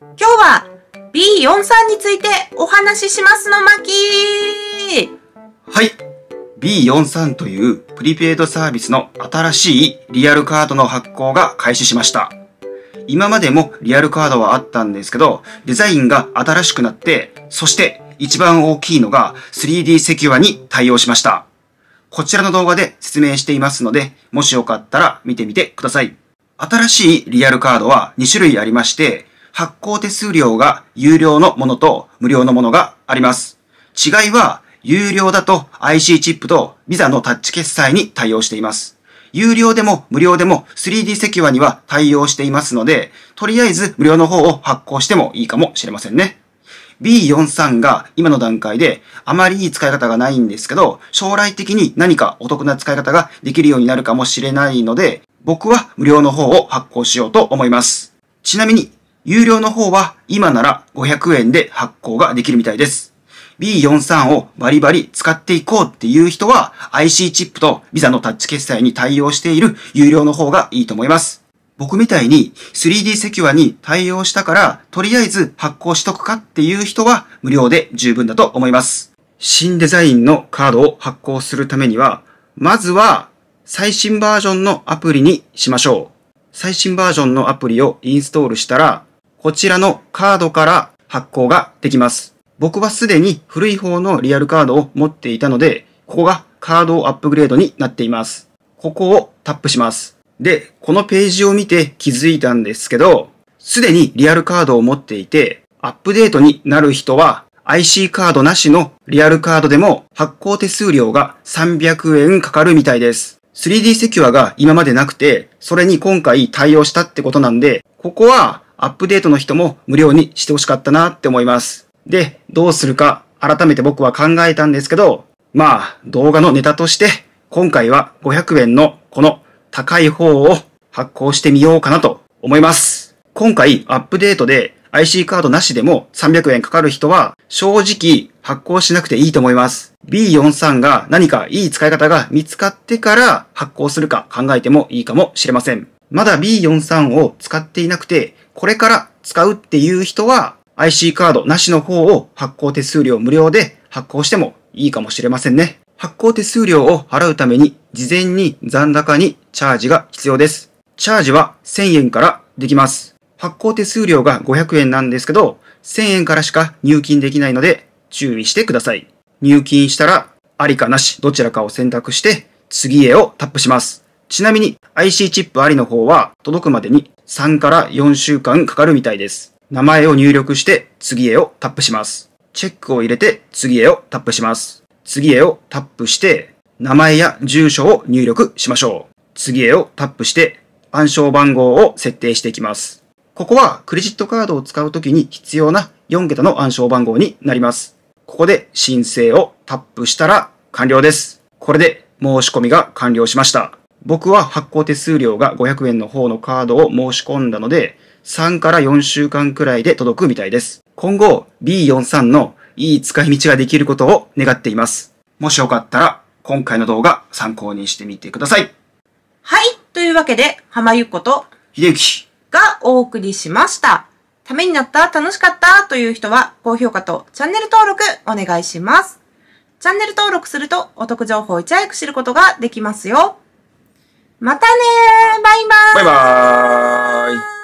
今日は B43 についてお話ししますの巻はい B43 というプリペイドサービスの新しいリアルカードの発行が開始しました。今までもリアルカードはあったんですけど、デザインが新しくなって、そして一番大きいのが 3D セキュアに対応しました。こちらの動画で説明していますので、もしよかったら見てみてください。新しいリアルカードは2種類ありまして、発行手数料が有料のものと無料のものがあります。違いは、有料だと IC チップと Visa のタッチ決済に対応しています。有料でも無料でも 3D セキュアには対応していますので、とりあえず無料の方を発行してもいいかもしれませんね。B43 が今の段階であまりいい使い方がないんですけど、将来的に何かお得な使い方ができるようになるかもしれないので、僕は無料の方を発行しようと思います。ちなみに有料の方は今なら500円で発行ができるみたいです。B43 をバリバリ使っていこうっていう人は IC チップと Visa のタッチ決済に対応している有料の方がいいと思います。僕みたいに 3D セキュアに対応したからとりあえず発行しとくかっていう人は無料で十分だと思います。新デザインのカードを発行するためには、まずは最新バージョンのアプリにしましょう。最新バージョンのアプリをインストールしたら、こちらのカードから発行ができます。僕はすでに古い方のリアルカードを持っていたので、ここがカードをアップグレードになっています。ここをタップします。で、このページを見て気づいたんですけど、すでにリアルカードを持っていて、アップデートになる人は IC カードなしのリアルカードでも発行手数料が300円かかるみたいです。3D セキュアが今までなくて、それに今回対応したってことなんで、ここはアップデートの人も無料にしてほしかったなって思います。で、どうするか改めて僕は考えたんですけど、まあ動画のネタとして今回は500円のこの高い方を発行してみようかなと思います。今回アップデートで IC カードなしでも300円かかる人は正直発行しなくていいと思います。B43 が何かいい使い方が見つかってから発行するか考えてもいいかもしれません。まだ B43 を使っていなくてこれから使うっていう人は IC カードなしの方を発行手数料無料で発行してもいいかもしれませんね。発行手数料を払うために事前に残高にチャージが必要です。チャージは1000円からできます。発行手数料が500円なんですけど、1000円からしか入金できないので注意してください。入金したらありかなしどちらかを選択して次へをタップします。ちなみに IC チップありの方は届くまでに3から4週間かかるみたいです。名前を入力して次へをタップします。チェックを入れて次へをタップします。次へをタップして名前や住所を入力しましょう。次へをタップして暗証番号を設定していきます。ここはクレジットカードを使うときに必要な4桁の暗証番号になります。ここで申請をタップしたら完了です。これで申し込みが完了しました。僕は発行手数料が500円の方のカードを申し込んだので、3から4週間くらいで届くみたいです。今後、B43 のいい使い道ができることを願っています。もしよかったら、今回の動画参考にしてみてください。はい、というわけで、浜ゆっこと、秀きがお送りしました。ためになった、楽しかったという人は、高評価とチャンネル登録お願いします。チャンネル登録するとお得情報をいち早く知ることができますよ。またねバイバーイバイバーイ